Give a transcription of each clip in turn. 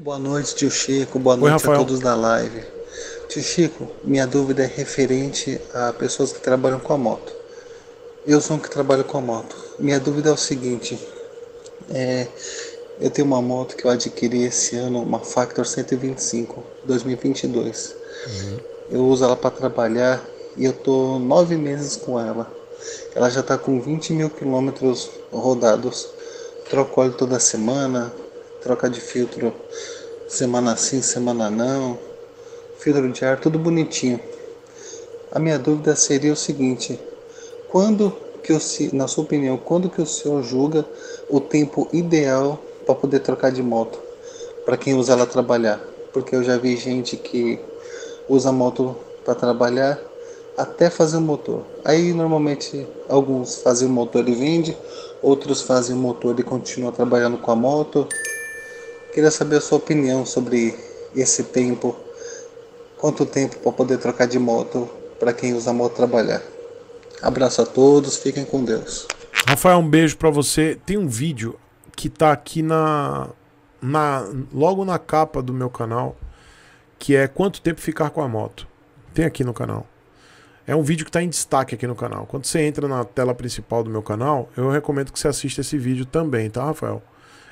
Boa noite, tio Chico. Boa noite Oi, a todos da live. Tio Chico, minha dúvida é referente a pessoas que trabalham com a moto. Eu sou um que trabalho com a moto. Minha dúvida é o seguinte: é, eu tenho uma moto que eu adquiri esse ano, uma Factor 125, 2022. Uhum. Eu uso ela para trabalhar e eu tô nove meses com ela. Ela já está com 20 mil quilômetros rodados. Troco óleo toda semana, troca de filtro semana sim, semana não, filtro de ar, tudo bonitinho. A minha dúvida seria o seguinte: quando que o na sua opinião, quando que o senhor julga o tempo ideal para poder trocar de moto para quem usa ela trabalhar? Porque eu já vi gente que usa a moto para trabalhar até fazer o motor. Aí normalmente alguns fazem o motor e vende, outros fazem o motor e continuam trabalhando com a moto. Queria saber a sua opinião sobre esse tempo. Quanto tempo para poder trocar de moto para quem usa moto trabalhar? Abraço a todos, fiquem com Deus. Rafael, um beijo para você. Tem um vídeo que tá aqui na, na logo na capa do meu canal, que é quanto tempo ficar com a moto. Tem aqui no canal. É um vídeo que está em destaque aqui no canal. Quando você entra na tela principal do meu canal, eu recomendo que você assista esse vídeo também, tá, Rafael?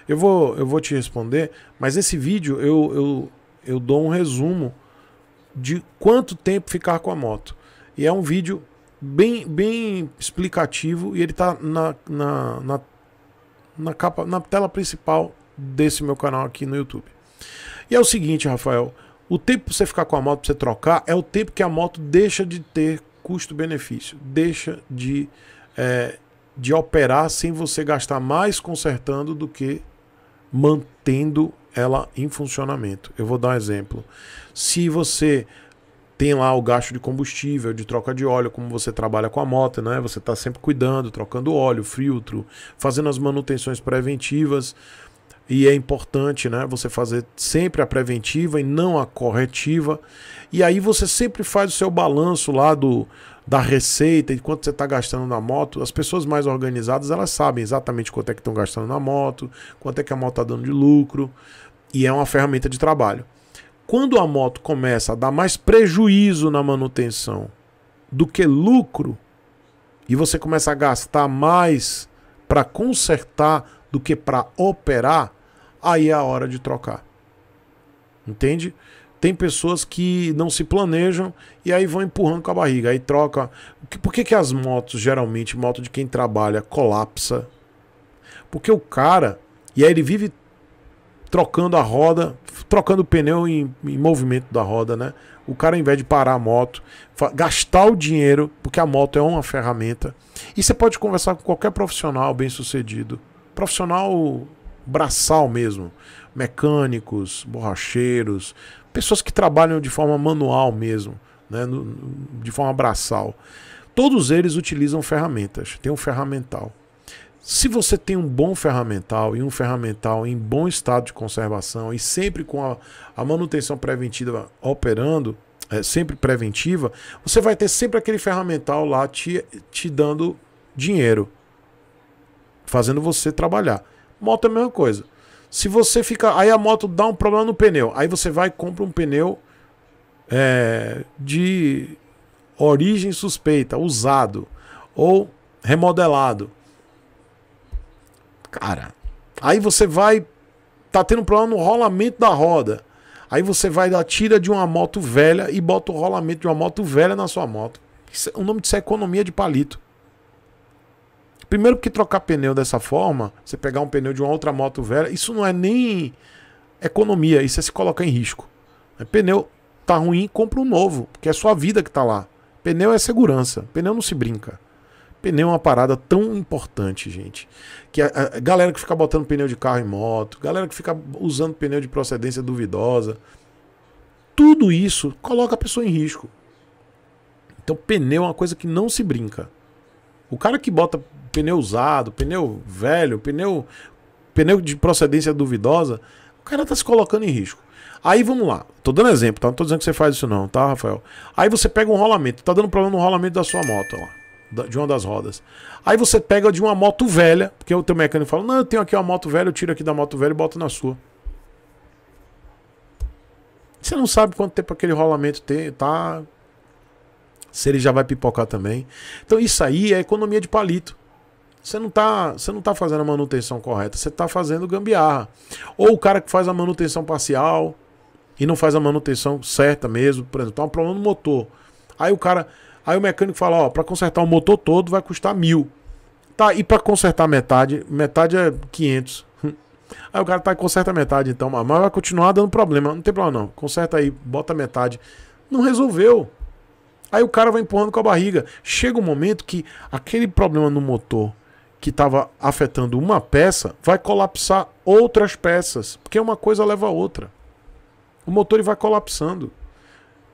Eu vou, eu vou te responder, mas nesse vídeo eu, eu, eu dou um resumo de quanto tempo ficar com a moto. E é um vídeo bem, bem explicativo e ele está na, na, na, na, capa, na tela principal desse meu canal aqui no YouTube. E é o seguinte, Rafael, o tempo para você ficar com a moto, para você trocar, é o tempo que a moto deixa de ter custo-benefício, deixa de, é, de operar sem você gastar mais consertando do que mantendo ela em funcionamento. Eu vou dar um exemplo. Se você tem lá o gasto de combustível, de troca de óleo, como você trabalha com a moto, né? Você está sempre cuidando, trocando óleo, filtro, fazendo as manutenções preventivas. E é importante, né? Você fazer sempre a preventiva e não a corretiva. E aí você sempre faz o seu balanço lá do, da receita e quanto você está gastando na moto. As pessoas mais organizadas, elas sabem exatamente quanto é que estão gastando na moto, quanto é que a moto está dando de lucro. E é uma ferramenta de trabalho. Quando a moto começa a dar mais prejuízo na manutenção do que lucro, e você começa a gastar mais para consertar do que para operar, aí é a hora de trocar. Entende? Tem pessoas que não se planejam e aí vão empurrando com a barriga, aí troca. Por que, que as motos, geralmente, moto de quem trabalha, colapsa? Porque o cara, e aí ele vive trocando a roda, trocando o pneu em, em, movimento da roda, né? O cara, ao invés de parar a moto, gastar o dinheiro, porque a moto é uma ferramenta. E você pode conversar com qualquer profissional bem sucedido. Profissional braçal mesmo, mecânicos, borracheiros, pessoas que trabalham de forma manual mesmo, né, de forma braçal. Todos eles utilizam ferramentas, tem um ferramental. Se você tem um bom ferramental e um ferramental em bom estado de conservação e sempre com a, a manutenção preventiva operando, é, sempre preventiva, você vai ter sempre aquele ferramental lá te, te dando dinheiro, fazendo você trabalhar. Moto é a mesma coisa. Se você fica. Aí a moto dá um problema no pneu. Aí você vai e compra um pneu é, de origem suspeita, usado ou remodelado. Cara, aí você vai. Tá tendo um problema no rolamento da roda. Aí você vai dar tira de uma moto velha e bota o rolamento de uma moto velha na sua moto. Isso, é, o nome disso é economia de palito. Primeiro porque trocar pneu dessa forma, você pegar um pneu de uma outra moto velha, isso não é nem economia, isso é se colocar em risco. É, pneu tá ruim, compra um novo, porque é sua vida que tá lá. Pneu é segurança, pneu não se brinca. Pneu é uma parada tão importante, gente. Que a, a, galera que fica botando pneu de carro em moto, galera que fica usando pneu de procedência duvidosa, tudo isso coloca a pessoa em risco. Então, pneu é uma coisa que não se brinca. O cara que bota pneu usado, pneu velho, pneu, pneu de procedência duvidosa, o cara tá se colocando em risco. Aí vamos lá, tô dando exemplo, tá? Não tô dizendo que você faz isso não, tá, Rafael? Aí você pega um rolamento, tá dando problema no rolamento da sua moto lá, de uma das rodas. Aí você pega de uma moto velha, porque o teu mecânico fala, não, eu tenho aqui uma moto velha, eu tiro aqui da moto velha e boto na sua. Você não sabe quanto tempo aquele rolamento tem, tá se ele já vai pipocar também. Então isso aí é economia de palito. Você não tá, você não tá fazendo a manutenção correta, você tá fazendo gambiarra. Ou o cara que faz a manutenção parcial e não faz a manutenção certa mesmo, por exemplo, tá um problema no motor. Aí o cara, aí o mecânico fala, ó, para consertar o motor todo vai custar mil. Tá, e para consertar metade, metade é 500. Aí o cara tá e conserta metade então, mas vai continuar dando problema. Não tem problema não. Conserta aí, bota metade. Não resolveu. Aí o cara vai empurrando com a barriga. Chega um momento que aquele problema no motor que estava afetando uma peça vai colapsar outras peças, porque uma coisa leva a outra. O motor vai colapsando.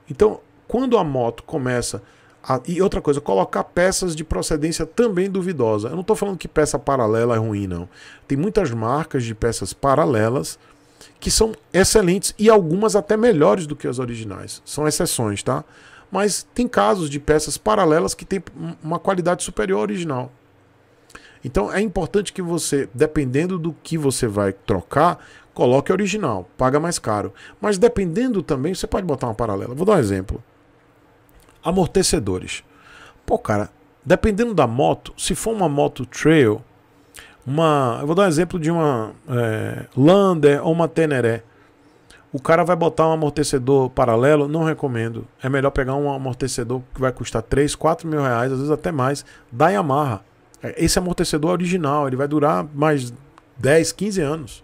Então, quando a moto começa a... e outra coisa, colocar peças de procedência também duvidosa. Eu não estou falando que peça paralela é ruim, não. Tem muitas marcas de peças paralelas que são excelentes e algumas até melhores do que as originais. São exceções, tá? mas tem casos de peças paralelas que têm uma qualidade superior à original. Então é importante que você, dependendo do que você vai trocar, coloque original, paga mais caro. Mas dependendo também, você pode botar uma paralela. Vou dar um exemplo. Amortecedores. Pô, cara, dependendo da moto, se for uma moto trail, uma, eu vou dar um exemplo de uma é, Lander ou uma Teneré. O cara vai botar um amortecedor paralelo, não recomendo. É melhor pegar um amortecedor que vai custar 3, 4 mil reais, às vezes até mais, da Yamaha. É, esse amortecedor é original, ele vai durar mais 10, 15 anos.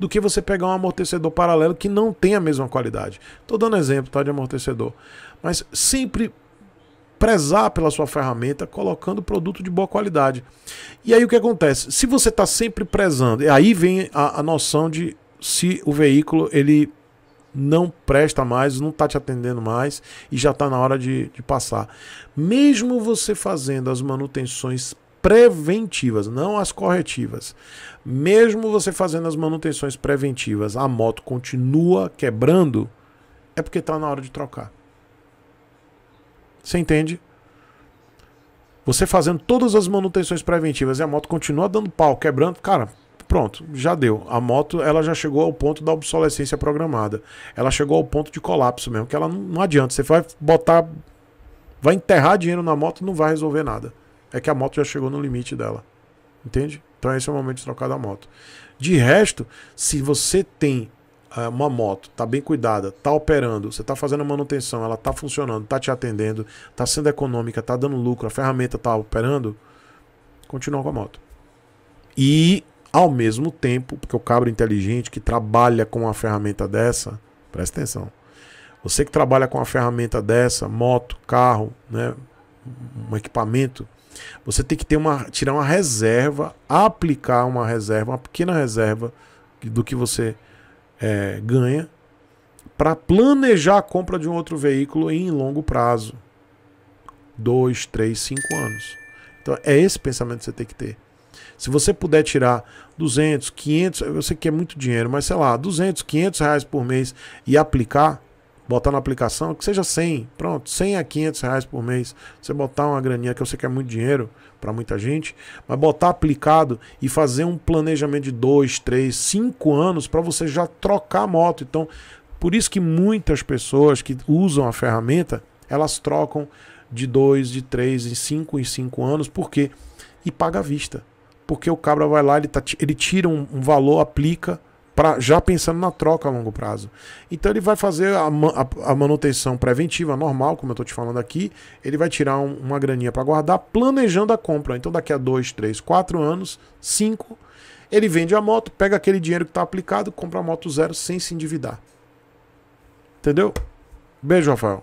Do que você pegar um amortecedor paralelo que não tem a mesma qualidade. Estou dando exemplo tá, de amortecedor. Mas sempre prezar pela sua ferramenta, colocando produto de boa qualidade. E aí o que acontece? Se você está sempre prezando, e aí vem a, a noção de se o veículo ele não presta mais, não está te atendendo mais e já está na hora de, de passar. Mesmo você fazendo as manutenções preventivas, não as corretivas. Mesmo você fazendo as manutenções preventivas, a moto continua quebrando, é porque está na hora de trocar. Você entende? Você fazendo todas as manutenções preventivas e a moto continua dando pau, quebrando, cara, Pronto, já deu. A moto ela já chegou ao ponto da obsolescência programada. Ela chegou ao ponto de colapso mesmo, que ela não, não adianta. Você vai botar. Vai enterrar dinheiro na moto não vai resolver nada. É que a moto já chegou no limite dela. Entende? Então esse é o momento de trocar da moto. De resto, se você tem é, uma moto, tá bem cuidada, tá operando, você tá fazendo manutenção, ela tá funcionando, tá te atendendo, tá sendo econômica, tá dando lucro, a ferramenta tá operando, continua com a moto. E ao mesmo tempo, porque o cabra inteligente que trabalha com uma ferramenta dessa, presta atenção. Você que trabalha com uma ferramenta dessa, moto, carro, né, um equipamento, você tem que ter uma, tirar uma reserva, aplicar uma reserva, uma pequena reserva do que você é, ganha para planejar a compra de um outro veículo em longo prazo. Dois, três, cinco anos. Então é esse pensamento que você tem que ter. Se você puder tirar 200, 500, eu sei que é muito dinheiro, mas sei lá, 200, 500 reais por mês e aplicar, botar na aplicação, que seja 100, pronto, 100 a 500 reais por mês. Você botar uma graninha que eu sei que é muito dinheiro para muita gente, mas botar aplicado e fazer um planejamento de 2, 3, 5 anos para você já trocar a moto. Então, por isso que muitas pessoas que usam a ferramenta, elas trocam de 2, de 3, em 5 em 5 anos, por quê? E paga à vista porque o cabra vai lá, ele, tá, ele tira um, um valor, aplica, pra, já pensando na troca a longo prazo. Então ele vai fazer a, a, a manutenção preventiva normal, como eu estou te falando aqui, ele vai tirar um, uma graninha para guardar, planejando a compra. Então daqui a dois, três, quatro anos, cinco, ele vende a moto, pega aquele dinheiro que está aplicado, compra a moto zero sem se endividar. Entendeu? Beijo, Rafael.